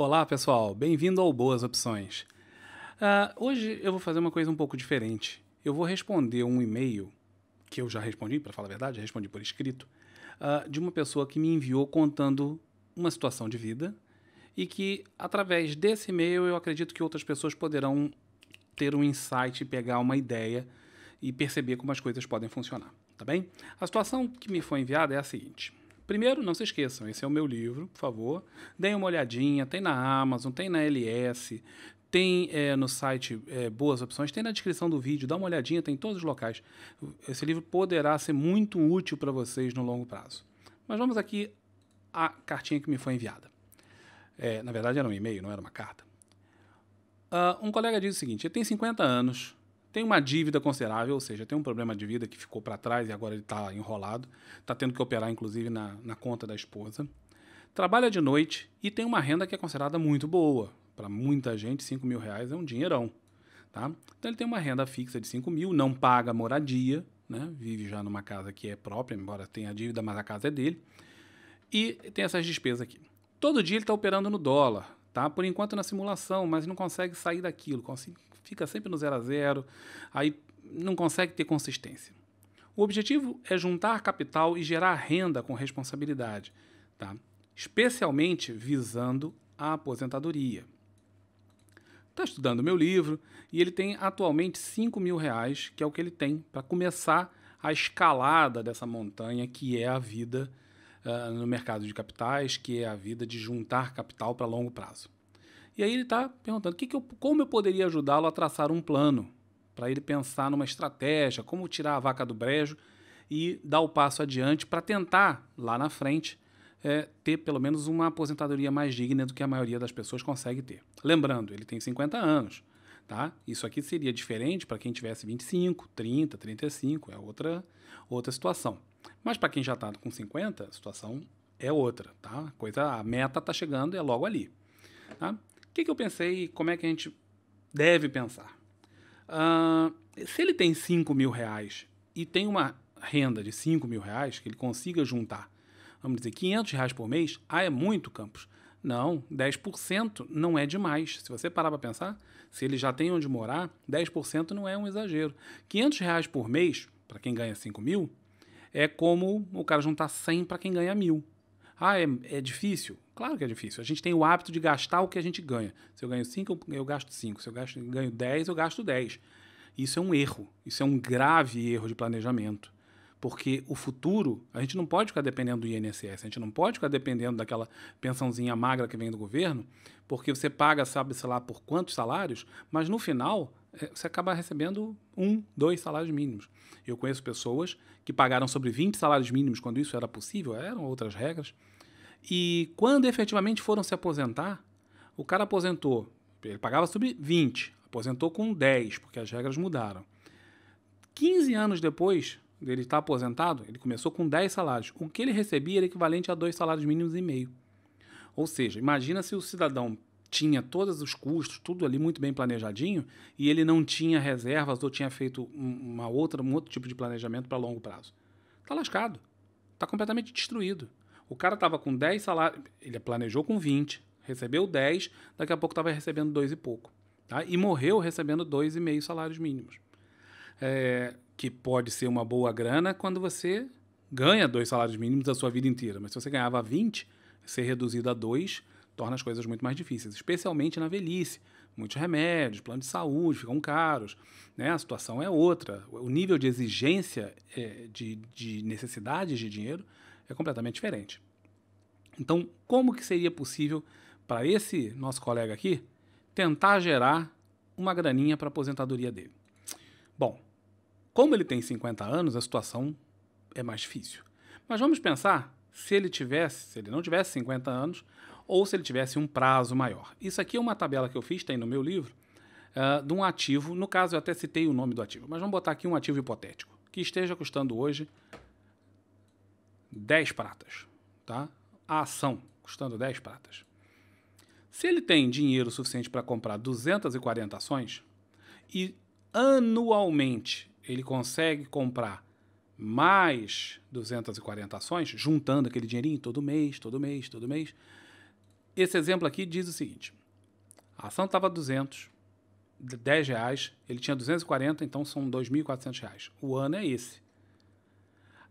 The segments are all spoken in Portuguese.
Olá, pessoal. Bem-vindo ao Boas Opções. Uh, hoje eu vou fazer uma coisa um pouco diferente. Eu vou responder um e-mail que eu já respondi, para falar a verdade, respondi por escrito, uh, de uma pessoa que me enviou contando uma situação de vida e que, através desse e-mail, eu acredito que outras pessoas poderão ter um insight, pegar uma ideia e perceber como as coisas podem funcionar, tá bem? A situação que me foi enviada é a seguinte. Primeiro, não se esqueçam, esse é o meu livro, por favor. Deem uma olhadinha, tem na Amazon, tem na LS, tem é, no site é, boas opções, tem na descrição do vídeo, dá uma olhadinha, tem em todos os locais. Esse livro poderá ser muito útil para vocês no longo prazo. Mas vamos aqui à cartinha que me foi enviada. É, na verdade, era um e-mail, não era uma carta. Uh, um colega diz o seguinte: eu tenho 50 anos, tem uma dívida considerável, ou seja, tem um problema de vida que ficou para trás e agora ele está enrolado, está tendo que operar inclusive na, na conta da esposa. Trabalha de noite e tem uma renda que é considerada muito boa. Para muita gente, 5 mil reais é um dinheirão. Tá? Então ele tem uma renda fixa de 5 mil, não paga moradia, né? vive já numa casa que é própria, embora tenha dívida, mas a casa é dele. E tem essas despesas aqui. Todo dia ele está operando no dólar, tá? por enquanto na simulação, mas não consegue sair daquilo, consegue fica sempre no zero a zero, aí não consegue ter consistência. O objetivo é juntar capital e gerar renda com responsabilidade, tá? especialmente visando a aposentadoria. Está estudando meu livro e ele tem atualmente 5 mil reais, que é o que ele tem para começar a escalada dessa montanha que é a vida uh, no mercado de capitais, que é a vida de juntar capital para longo prazo. E aí ele está perguntando que que eu, como eu poderia ajudá-lo a traçar um plano, para ele pensar numa estratégia, como tirar a vaca do brejo e dar o passo adiante para tentar, lá na frente, é, ter pelo menos uma aposentadoria mais digna do que a maioria das pessoas consegue ter. Lembrando, ele tem 50 anos. Tá? Isso aqui seria diferente para quem tivesse 25, 30, 35, é outra, outra situação. Mas para quem já está com 50, a situação é outra. Tá? A, coisa, a meta está chegando e é logo ali. Tá? que, que eu pensei e como é que a gente deve pensar? Uh, se ele tem 5 mil reais e tem uma renda de 5 mil reais que ele consiga juntar, vamos dizer, 500 reais por mês, ah, é muito, Campos. Não, 10% não é demais. Se você parar para pensar, se ele já tem onde morar, 10% não é um exagero. 500 reais por mês, para quem ganha 5 mil, é como o cara juntar 100 para quem ganha mil. Ah, é, é difícil? Claro que é difícil. A gente tem o hábito de gastar o que a gente ganha. Se eu ganho 5, eu gasto 5. Se eu gasto, ganho 10, eu gasto 10. Isso é um erro. Isso é um grave erro de planejamento. Porque o futuro, a gente não pode ficar dependendo do INSS, a gente não pode ficar dependendo daquela pensãozinha magra que vem do governo, porque você paga, sabe, sei lá, por quantos salários, mas no final é, você acaba recebendo um, dois salários mínimos. Eu conheço pessoas que pagaram sobre 20 salários mínimos quando isso era possível, eram outras regras, e quando efetivamente foram se aposentar, o cara aposentou, ele pagava sobre 20, aposentou com 10, porque as regras mudaram. 15 anos depois dele estar aposentado, ele começou com 10 salários. O que ele recebia era equivalente a dois salários mínimos e meio. Ou seja, imagina se o cidadão tinha todos os custos, tudo ali muito bem planejadinho, e ele não tinha reservas ou tinha feito uma outra, um outro tipo de planejamento para longo prazo. Está lascado. Está completamente destruído. O cara estava com 10 salários, ele planejou com 20, recebeu 10, daqui a pouco estava recebendo 2 e pouco. Tá? E morreu recebendo 2,5 salários mínimos. É, que pode ser uma boa grana quando você ganha dois salários mínimos a sua vida inteira. Mas se você ganhava 20, ser reduzido a 2 torna as coisas muito mais difíceis, especialmente na velhice. Muitos remédios, planos de saúde ficam caros, né? a situação é outra. O nível de exigência é, de, de necessidades de dinheiro é completamente diferente. Então, como que seria possível para esse nosso colega aqui tentar gerar uma graninha para a aposentadoria dele? Bom, como ele tem 50 anos, a situação é mais difícil. Mas vamos pensar se ele tivesse, se ele não tivesse 50 anos, ou se ele tivesse um prazo maior. Isso aqui é uma tabela que eu fiz, tem tá no meu livro, uh, de um ativo. No caso, eu até citei o nome do ativo, mas vamos botar aqui um ativo hipotético, que esteja custando hoje 10 pratas, tá? A ação custando 10 pratas. Se ele tem dinheiro suficiente para comprar 240 ações e anualmente ele consegue comprar mais 240 ações, juntando aquele dinheirinho todo mês, todo mês, todo mês. Esse exemplo aqui diz o seguinte: a ação estava 200, 10 reais, ele tinha 240, então são 2.400 reais. O ano é esse.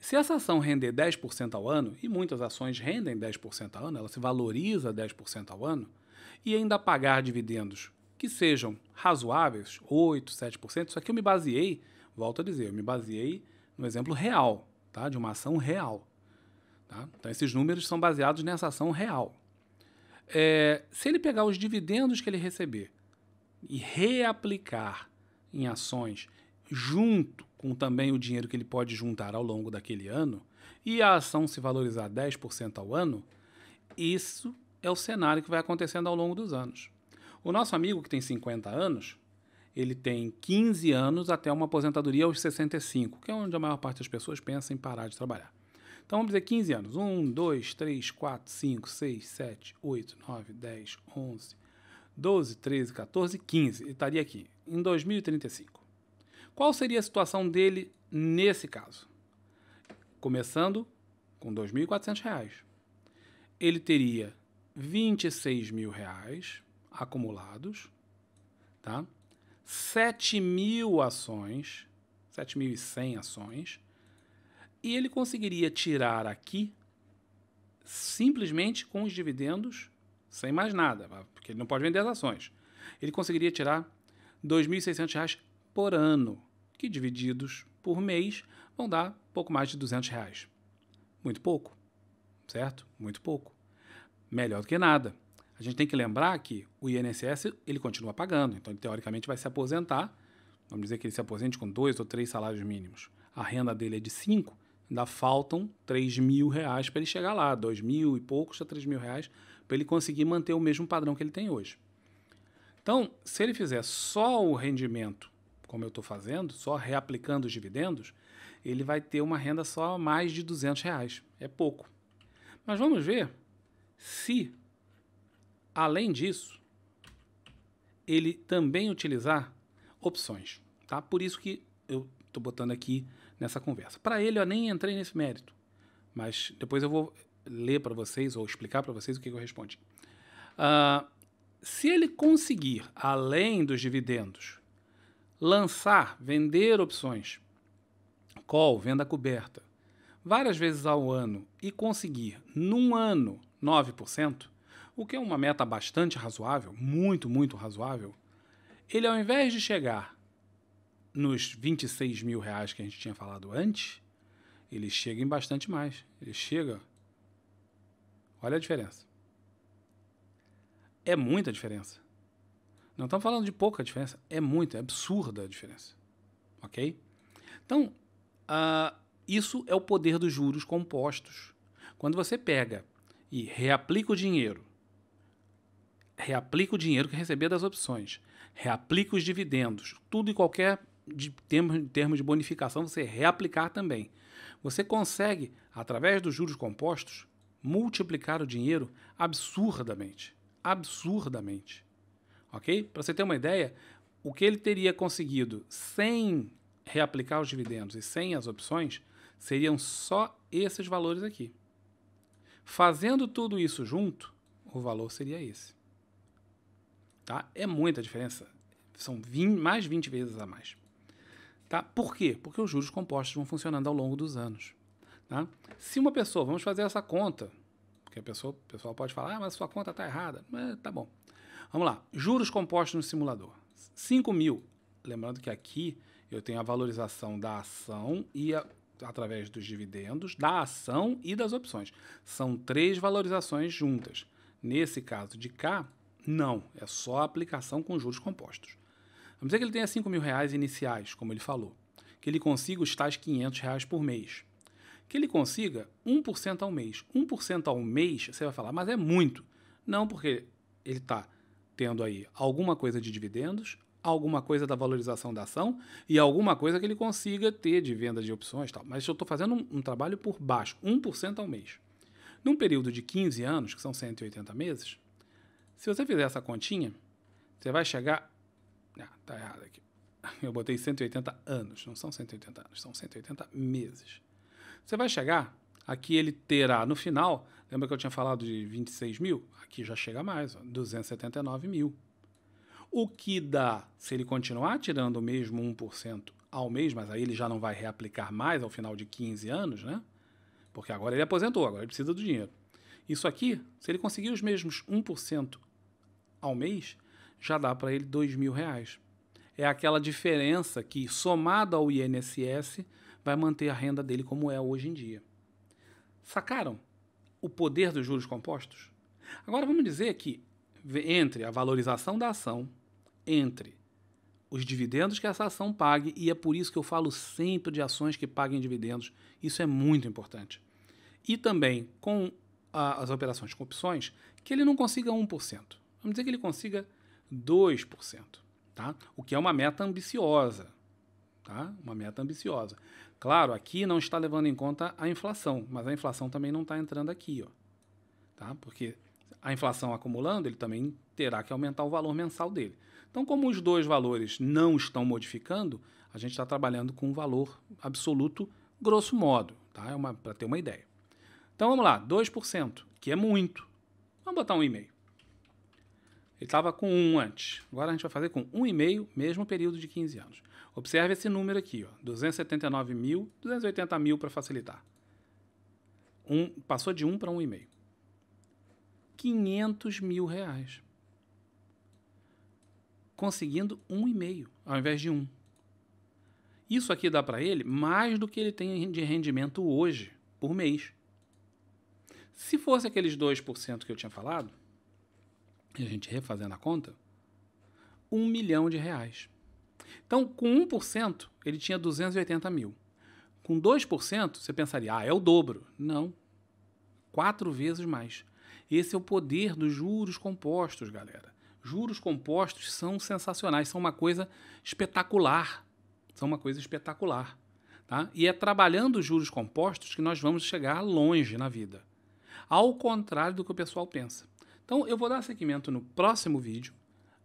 Se essa ação render 10% ao ano, e muitas ações rendem 10% ao ano, ela se valoriza 10% ao ano, e ainda pagar dividendos que sejam razoáveis, 8, 7%, isso aqui eu me baseei, volto a dizer, eu me baseei no exemplo real, tá? de uma ação real. Tá? Então esses números são baseados nessa ação real. É, se ele pegar os dividendos que ele receber e reaplicar em ações junto com também o dinheiro que ele pode juntar ao longo daquele ano, e a ação se valorizar 10% ao ano, isso é o cenário que vai acontecendo ao longo dos anos. O nosso amigo que tem 50 anos, ele tem 15 anos até uma aposentadoria aos 65, que é onde a maior parte das pessoas pensa em parar de trabalhar. Então vamos dizer 15 anos. 1, 2, 3, 4, 5, 6, 7, 8, 9, 10, 11, 12, 13, 14, 15. Ele estaria aqui em 2035. Qual seria a situação dele nesse caso? Começando com R$ 2.400. Ele teria R$ 26.000 acumulados, tá? 7.000 ações, 7.100 ações, e ele conseguiria tirar aqui simplesmente com os dividendos, sem mais nada, porque ele não pode vender as ações. Ele conseguiria tirar R$ 2.600 por ano, que divididos por mês vão dar pouco mais de 200 reais. Muito pouco, certo? Muito pouco. Melhor do que nada. A gente tem que lembrar que o INSS ele continua pagando, então ele, teoricamente vai se aposentar. Vamos dizer que ele se aposente com dois ou três salários mínimos. A renda dele é de cinco, ainda faltam três mil reais para ele chegar lá, dois mil e poucos a três mil reais para ele conseguir manter o mesmo padrão que ele tem hoje. Então, se ele fizer só o rendimento como eu estou fazendo, só reaplicando os dividendos, ele vai ter uma renda só mais de 200 reais. É pouco. Mas vamos ver se, além disso, ele também utilizar opções. Tá? Por isso que eu estou botando aqui nessa conversa. Para ele, eu nem entrei nesse mérito, mas depois eu vou ler para vocês ou explicar para vocês o que, eu respondi. Uh, se ele conseguir, além dos dividendos, lançar, vender opções, call, venda coberta, várias vezes ao ano e conseguir, num ano, 9%, o que é uma meta bastante razoável, muito, muito razoável, ele ao invés de chegar nos 26 mil reais que a gente tinha falado antes, ele chega em bastante mais. Ele chega. Olha a diferença. É muita diferença. Não estamos falando de pouca diferença, é muito, é absurda a diferença. Ok? Então, uh, isso é o poder dos juros compostos. Quando você pega e reaplica o dinheiro, reaplica o dinheiro que receber das opções, reaplica os dividendos, tudo e qualquer de termo, em termos de bonificação você reaplicar também. Você consegue, através dos juros compostos, multiplicar o dinheiro absurdamente. Absurdamente ok? Para você ter uma ideia, o que ele teria conseguido sem reaplicar os dividendos e sem as opções seriam só esses valores aqui. Fazendo tudo isso junto, o valor seria esse. Tá? É muita diferença. São 20, mais 20 vezes a mais. Tá? Por quê? Porque os juros compostos vão funcionando ao longo dos anos. Tá? Se uma pessoa, vamos fazer essa conta, porque a pessoa, o pessoal pode falar, ah, mas sua conta está errada. Mas, tá bom. Vamos lá, juros compostos no simulador. 5 mil. Lembrando que aqui eu tenho a valorização da ação e a, através dos dividendos, da ação e das opções. São três valorizações juntas. Nesse caso de cá, não. É só a aplicação com juros compostos. Vamos dizer que ele tenha 5 mil reais iniciais, como ele falou. Que ele consiga os tais 500 reais por mês. Que ele consiga 1% ao mês. 1% ao mês, você vai falar, mas é muito. Não, porque ele está tendo aí alguma coisa de dividendos, alguma coisa da valorização da ação e alguma coisa que ele consiga ter de venda de opções e tal. Mas eu estou fazendo um, um, trabalho por baixo, 1% ao mês. Num período de 15 anos, que são 180 meses, se você fizer essa continha, você vai chegar. Ah, tá errado aqui. Eu botei 180 anos, não são 180 anos, são 180 meses. Você vai chegar a que ele terá no final Lembra que eu tinha falado de 26 mil? Aqui já chega mais, ó, 279 mil. O que dá, se ele continuar tirando o mesmo 1% ao mês, mas aí ele já não vai reaplicar mais ao final de 15 anos, né? Porque agora ele aposentou, agora ele precisa do dinheiro. Isso aqui, se ele conseguir os mesmos 1% ao mês, já dá para ele dois mil reais. É aquela diferença que, somado ao INSS, vai manter a renda dele como é hoje em dia. Sacaram? o poder dos juros compostos? Agora vamos dizer que entre a valorização da ação, entre os dividendos que essa ação pague, e é por isso que eu falo sempre de ações que paguem dividendos, isso é muito importante. E também com a, as operações com opções, que ele não consiga 1%. Vamos dizer que ele consiga 2%, tá? o que é uma meta ambiciosa. Tá? Uma meta ambiciosa. Claro, aqui não está levando em conta a inflação, mas a inflação também não está entrando aqui, ó. Tá? Porque a inflação acumulando, ele também terá que aumentar o valor mensal dele. Então, como os dois valores não estão modificando, a gente está trabalhando com um valor absoluto, grosso modo, tá? é para ter uma ideia. Então vamos lá, 2%, que é muito. Vamos botar um e-mail. Ele estava com 1 antes. Agora a gente vai fazer com 1,5, mesmo período de 15 anos. Observe esse número aqui, 279 mil, 280 mil para facilitar. Um, passou de 1 para 1,5. 500 mil reais. Conseguindo 1,5 ao invés de 1. Isso aqui dá para ele mais do que ele tem de rendimento hoje, por mês. Se fosse aqueles 2% que eu tinha falado, e a gente refazendo a conta, um milhão de reais. Então, com 1%, ele tinha 280 mil. Com 2%, você pensaria, ah, é o dobro. Não. Quatro vezes mais. Esse é o poder dos juros compostos, galera. Juros compostos são sensacionais, são uma coisa espetacular. São uma coisa espetacular. Tá? E é trabalhando os juros compostos que nós vamos chegar longe na vida. Ao contrário do que o pessoal pensa. Então eu vou dar seguimento no próximo vídeo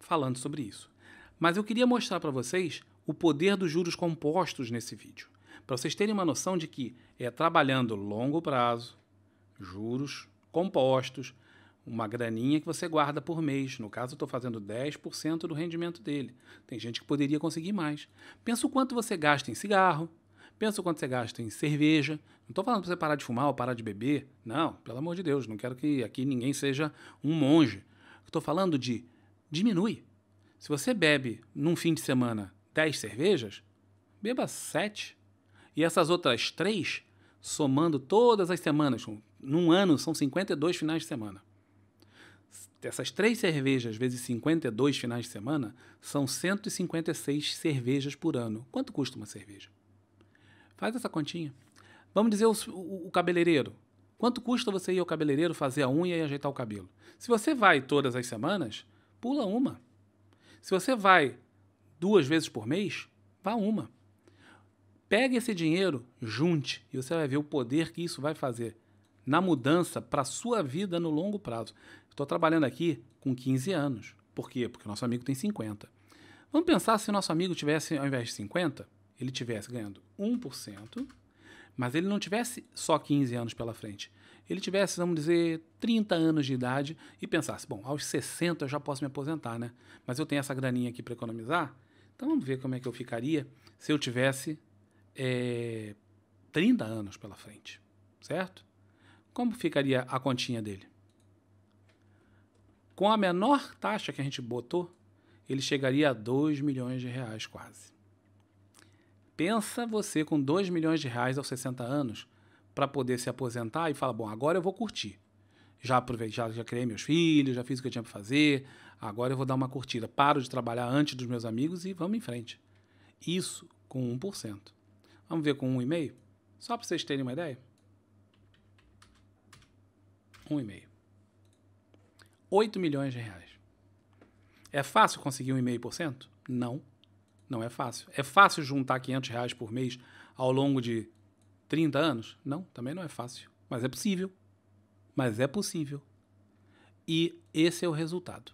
falando sobre isso. Mas eu queria mostrar para vocês o poder dos juros compostos nesse vídeo, para vocês terem uma noção de que é trabalhando longo prazo, juros compostos, uma graninha que você guarda por mês. No caso, eu estou fazendo 10% do rendimento dele. Tem gente que poderia conseguir mais. Pensa o quanto você gasta em cigarro, Pensa quanto você gasta em cerveja. Não estou falando para você parar de fumar ou parar de beber. Não, pelo amor de Deus, não quero que aqui ninguém seja um monge. Estou falando de diminui. Se você bebe num fim de semana 10 cervejas, beba 7. E essas outras 3, somando todas as semanas, num ano são 52 finais de semana. Essas três cervejas vezes 52 finais de semana são 156 cervejas por ano. Quanto custa uma cerveja? Faz essa continha. Vamos dizer o, o, o cabeleireiro. Quanto custa você ir ao cabeleireiro fazer a unha e ajeitar o cabelo? Se você vai todas as semanas, pula uma. Se você vai duas vezes por mês, vá uma. Pegue esse dinheiro, junte, e você vai ver o poder que isso vai fazer na mudança para a sua vida no longo prazo. Estou trabalhando aqui com 15 anos. Por quê? Porque nosso amigo tem 50. Vamos pensar se nosso amigo tivesse, ao invés de 50, ele tivesse ganhando 1%, mas ele não tivesse só 15 anos pela frente, ele tivesse, vamos dizer, 30 anos de idade e pensasse, bom, aos 60 eu já posso me aposentar, né? Mas eu tenho essa graninha aqui para economizar, então vamos ver como é que eu ficaria se eu tivesse é, eh, 30 anos pela frente, certo? Como ficaria a continha dele? Com a menor taxa que a gente botou, ele chegaria a 2 milhões de reais quase. Pensa você com 2 milhões de reais aos 60 anos para poder se aposentar e falar: bom, agora eu vou curtir. Já aproveitei, já, já criei meus filhos, já fiz o que eu tinha para fazer, agora eu vou dar uma curtida. Paro de trabalhar antes dos meus amigos e vamos em frente. Isso com 1%. Vamos ver com 1,5%? Só para vocês terem uma ideia. 1,5%. 8 milhões de reais. É fácil conseguir 1,5%? Não. Não é fácil. É fácil juntar 500 reais por mês ao longo de 30 anos? Não, também não é fácil. Mas é possível. Mas é possível. E esse é o resultado.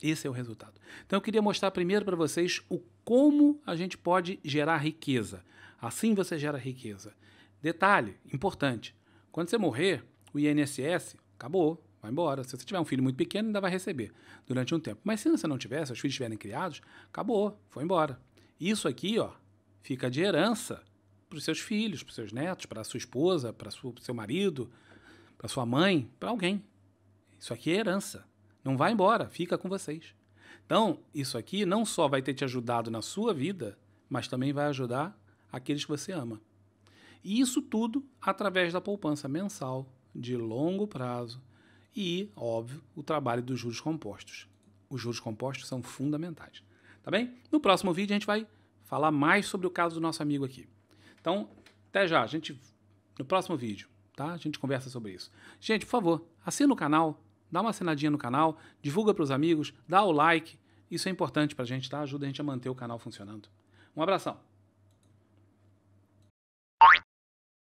Esse é o resultado. Então eu queria mostrar primeiro para vocês o como a gente pode gerar riqueza. Assim você gera riqueza. Detalhe importante: quando você morrer, o INSS acabou vai embora. Se você tiver um filho muito pequeno, ainda vai receber durante um tempo. Mas se você não tiver, se os filhos estiverem criados, acabou, foi embora. Isso aqui, ó, fica de herança para os seus filhos, para os seus netos, para a sua esposa, para o seu marido, para sua mãe, para alguém. Isso aqui é herança. Não vai embora, fica com vocês. Então, isso aqui não só vai ter te ajudado na sua vida, mas também vai ajudar aqueles que você ama. E isso tudo através da poupança mensal de longo prazo e, óbvio, o trabalho dos juros compostos. Os juros compostos são fundamentais. Tá bem? No próximo vídeo a gente vai falar mais sobre o caso do nosso amigo aqui. Então, até já, a gente no próximo vídeo, tá? A gente conversa sobre isso. Gente, por favor, assina o canal, dá uma assinadinha no canal, divulga para os amigos, dá o like. Isso é importante para a gente, tá? Ajuda a gente a manter o canal funcionando. Um abração.